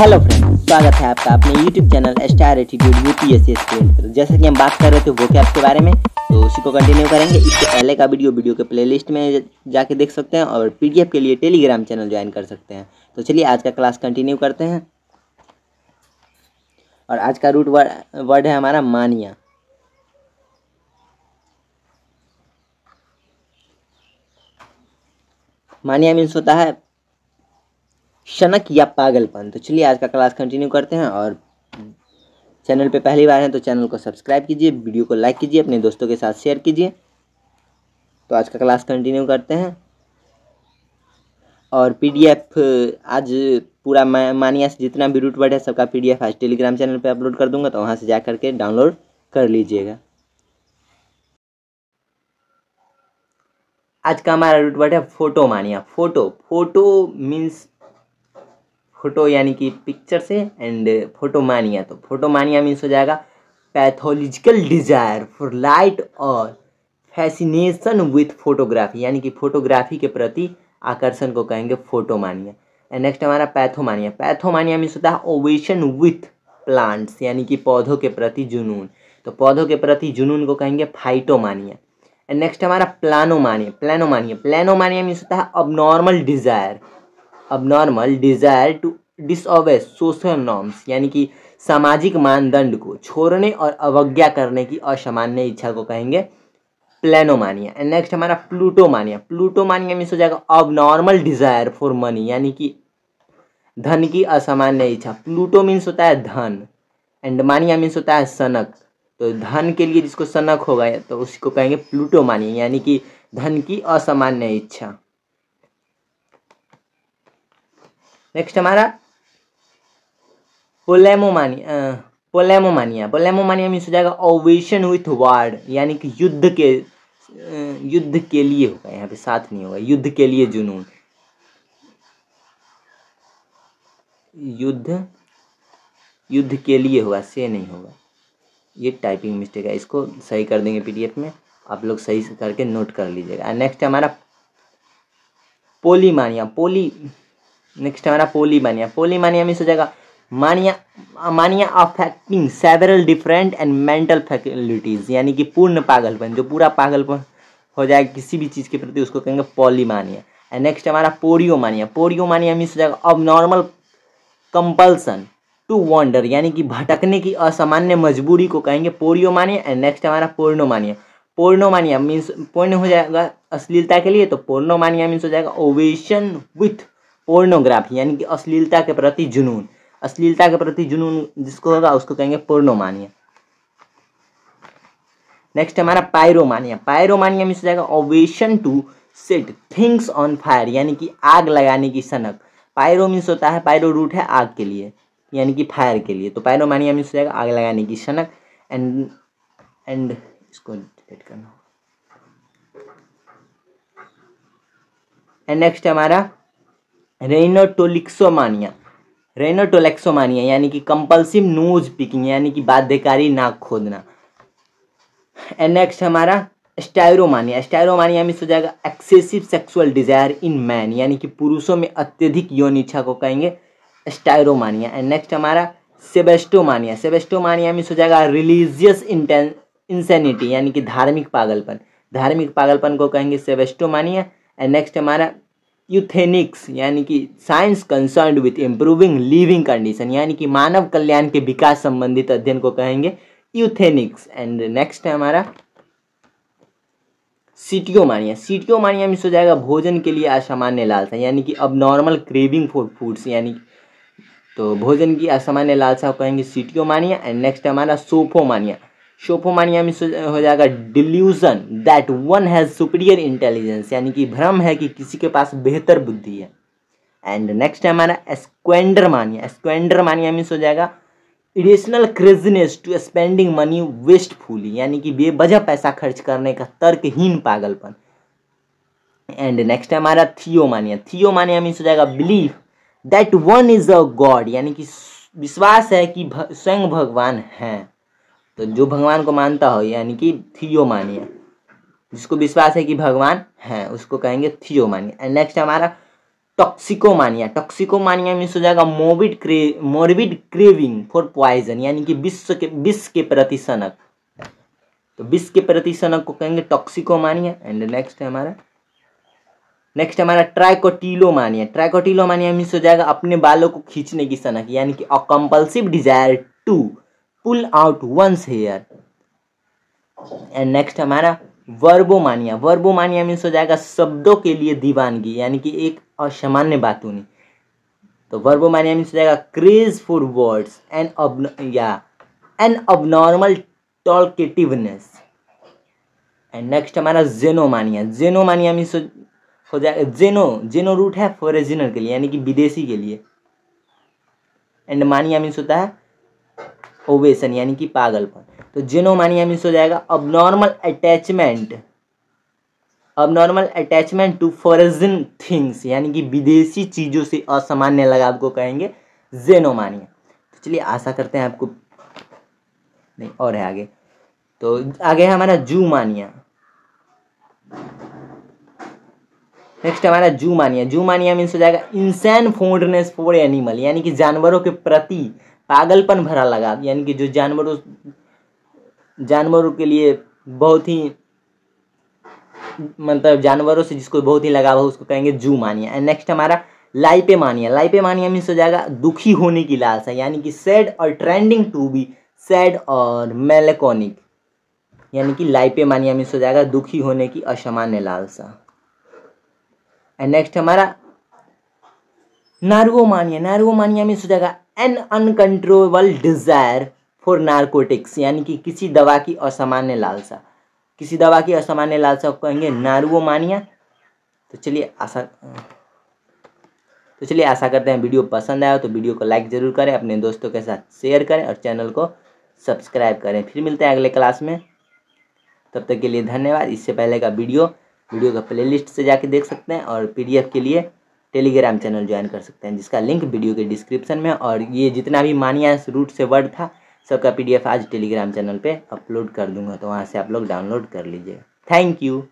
hello friend स्वागत है आपका अपने YouTube channel star attitude UPSC student पर जैसा कि हम बात कर रहे थे वो कैप के बारे में तो उसी को कंटिन्यू करेंगे इसके पहले का वीडियो वीडियो के प्लेलिस्ट में जाके देख सकते हैं और पीडीएफ के लिए टेलीग्राम चैनल ज्वाइन कर सकते हैं तो चलिए आज का क्लास कंटिन्यू करते हैं और आज का रूट वर्ड है हमारा मानिया मानिया मीन्स होता है शनक या पागलपन तो चलिए आज का क्लास कंटिन्यू करते हैं और चैनल पे पहली बार हैं तो चैनल को सब्सक्राइब कीजिए वीडियो को लाइक कीजिए अपने दोस्तों के साथ शेयर कीजिए तो आज का क्लास कंटिन्यू करते हैं और पीडीएफ आज पूरा मानिया से जितना भी रूट वर्ड है सबका पीडीएफ आज टेलीग्राम चैनल पे अपलोड कर दूंगा तो वहाँ से जा करके डाउनलोड कर लीजिएगा आज का हमारा रूट वर्ड है photo mania photo photo means photo यानी कि पिक्चर से एंड फोटोमानिया तो फोटोमानिया मीन्स हो जाएगा पैथोलॉजिकल डिजायर फॉर लाइट और फैसिनेशन विथ फोटोग्राफी यानी कि फोटोग्राफी के प्रति आकर्षण को कहेंगे फोटोमानिया एंड नेक्स्ट हमारा पैथोमानिया पैथोमानिया मीन्स होता है ओवेशन विथ प्लांट्स यानी कि पौधों के प्रति जुनून तो पौधों के प्रति जुनून को कहेंगे फाइटोमानिया एंड नेक्स्ट हमारा प्लानोमानिया प्लानोमानिया प्लानोमानिया मीन्स होता है अब normal desire abnormal desire to disobey social norms यानी कि सामाजिक मानदंड को छोड़ने और अवज्ञा करने की असामान्य इच्छा को कहेंगे प्लेनोमानिया एंड नेक्स्ट हमारा प्लूटोमानिया प्लूटोमानिया मीन्स हो जाएगा normal desire for money यानी कि धन की असामान्य इच्छा प्लूटो मीन्स होता है धन एंड मानिया मीन्स होता है सनक तो धन के लिए जिसको सनक होगा तो उसको कहेंगे प्लूटो मानिया यानी कि धन की असामान्य इच्छा नेक्स्ट हमारा पोलेमोमानिया पोलेमोमानिया पोलेमोमानिया मीन्स हो जाएगा ओवेशन विथ वार्ड यानी कि युद्ध के युद्ध के लिए होगा यहाँ पे साथ नहीं होगा युद्ध के लिए जुनून युद्ध युद्ध के लिए होगा से नहीं होगा ये टाइपिंग मिस्टेक है इसको सही कर देंगे पीडीएफ में आप लोग सही करके नोट कर लीजिएगा नेक्स्ट हमारा पोलीमानिया पोली नेक्स्ट हमारा पोलीमानिया पोलीमानिया में सजेगा mania mania affecting several different and mental faculties यानी कि पूर्ण पागलपन जो पूरा पागलपन हो जाए किसी भी चीज़ के प्रति उसको कहेंगे मानिया एंड नेक्स्ट हमारा पोरियो मानिया पोरियो मानिया मीन्स हो जाएगा अब नॉर्मल कंपल्सन टू वॉन्डर यानी कि भटकने की असामान्य मजबूरी को कहेंगे मानिया एंड नेक्स्ट हमारा पोर्नोमानिया मानिया मीन्स पोर्न हो जाएगा अश्लीलता के लिए तो पोर्नोमानिया मीन्स हो जाएगा ओवेशन विथ पोर्नोग्राफी यानी कि अश्लीलता के प्रति जुनून अश्लीलता के प्रति जुनून जिसको होगा उसको कहेंगे पोर्नोमानिया नेक्स्ट हमारा पायरोमानिया पायरोमानिया में जाएगा obsession to set things on fire यानी कि आग लगाने की सनक पायरो मीन्स होता है पायरो रूट है आग के लिए यानी कि फायर के लिए तो पायरोमानिया मीन्स हो जाएगा आग लगाने की सनक एंड एंड इसको डिलीट करना एंड नेक्स्ट हमारा रेनोटोलिक्सोमानिया रेनोटोलेक्सोमानिया यानी कि कंपल्सिव नोज पिकिंग यानी कि बाध्यकारी नाक खोदना एंड नेक्स्ट हमारा स्टायरोमानिया स्टायरोमानिया में हो जाएगा excessive sexual desire in man यानी कि पुरुषों में अत्यधिक यौन इच्छा को कहेंगे स्टायरोमानिया एंड नेक्स्ट हमारा सेबेस्टोमानिया सेबेस्टोमानिया में हो जाएगा रिलीजियस इंटें इंसेनिटी यानी कि धार्मिक पागलपन धार्मिक पागलपन को कहेंगे सेबेस्टोमानिया एंड नेक्स्ट हमारा यूथेनिक्स यानी कि science concern with improving living condition यानी कि मानव कल्याण के विकास संबंधित अध्ययन को कहेंगे यूथेनिक्स एंड नेक्स्ट है हमारा सीटियो मानिया में हो जाएगा भोजन के लिए असामान्य लालसा यानी कि अब नॉर्मल क्रेविंग फॉर फूड्स यानी तो भोजन की असामान्य लालसा कहेंगे सीटियो मानिया एंड नेक्स्ट हमारा सोफो मानिया शोपोमानिया में हो जाएगा delusion that one has superior intelligence यानी कि भ्रम है कि किसी के पास बेहतर बुद्धि है एंड नेक्स्ट है हमारा एस्क्वेंडर मानिया एस्क्वेंडर मानिया मिस हो जाएगा additional craziness to spending money wastefully यानी कि बेबजह पैसा खर्च करने का तर्कहीन पागलपन एंड नेक्स्ट है हमारा थियो मानिया मिस हो जाएगा belief that one is a god यानी कि विश्वास है कि स्वयं भगवान हैं तो जो भगवान को मानता हो यानी कि थियो मानिया जिसको विश्वास है कि भगवान है उसको कहेंगे थियोमानिया एंड नेक्स्ट हमारा टॉक्सिको मानिया मीन्स हो जाएगा मोविड क्रे मोरबिड क्रेविंग फॉर पॉइजन यानी कि विश्व के विश्व के प्रति सनक तो विश्व के प्रति सनक को कहेंगे टॉक्सिको मानिया एंड नेक्स्ट हमारा नेक्स्ट हमारा मानिया ट्राइकोटिलो मानिया मीन्स हो जाएगा अपने बालों को खींचने की सनक यानी कि a compulsive desire to pull out one's hair and next हमारा वर्बोमानिया वर्बोमानिया मीन्स हो जाएगा शब्दों के लिए दीवानगी यानी कि एक असामान्य बात होनी तो वर्बोमानिया मीन्स हो जाएगा क्रेज फॉर वर्ड्स एंड या an abnormal talkativeness and next हमारा जेनोमानिया जेनोमानिया मीन्स हो जाएगा जेनो जेनो रूट है फॉरेजिनर के लिए यानी कि विदेशी के लिए एंड मानिया मीन्स होता है ओवेशन यानी कि पागलपन तो जिनोमानिया मिस हो जाएगा abnormal attachment abnormal attachment to foreign things यानी कि विदेशी चीज़ों से असामान्य लगाव को कहेंगे जेनोमानिया तो चलिए आशा करते हैं आपको नहीं और है आगे तो आगे है हमारा जू मानिया नेक्स्ट हमारा जू मानिया जू मानिया मीन्स हो जाएगा इंसैन फोर्डनेस फॉर एनिमल यानी कि जानवरों के प्रति पागलपन भरा लगा यानी कि जो जानवरों जानवरों के लिए बहुत ही मतलब जानवरों से जिसको बहुत ही लगाव हो उसको कहेंगे जू मानिया एंड नेक्स्ट हमारा लाइपे मानिया लाइपे मानिया मीन्स हो जाएगा दुखी होने की लालसा यानी कि सैड और ट्रेंडिंग टू बी सैड और मेलेकोनिक यानी कि लाइपे मानिया मीन्स हो जाएगा दुखी होने की असामान्य लालसा एंड नेक्स्ट हमारा नारुओ मानिया नारुओ मानिया मीन्स हो जाएगा an uncontrollable desire for narcotics यानी कि किसी दवा की असामान्य लालसा किसी दवा की असामान्य लालसा को कहेंगे मानिया तो चलिए आशा तो चलिए आशा करते हैं वीडियो पसंद आया तो वीडियो को लाइक ज़रूर करें अपने दोस्तों के साथ शेयर करें और चैनल को सब्सक्राइब करें फिर मिलते हैं अगले क्लास में तब तक के लिए धन्यवाद इससे पहले का वीडियो वीडियो का प्लेलिस्ट से जाके देख सकते हैं और पीडीएफ के लिए टेलीग्राम चैनल ज्वाइन कर सकते हैं जिसका लिंक वीडियो के डिस्क्रिप्शन में और ये जितना भी मानिया रूट से वर्ड था सबका एफ आज टेलीग्राम चैनल पर अपलोड कर दूंगा तो वहाँ से आप लोग डाउनलोड कर लीजिएगा थैंक यू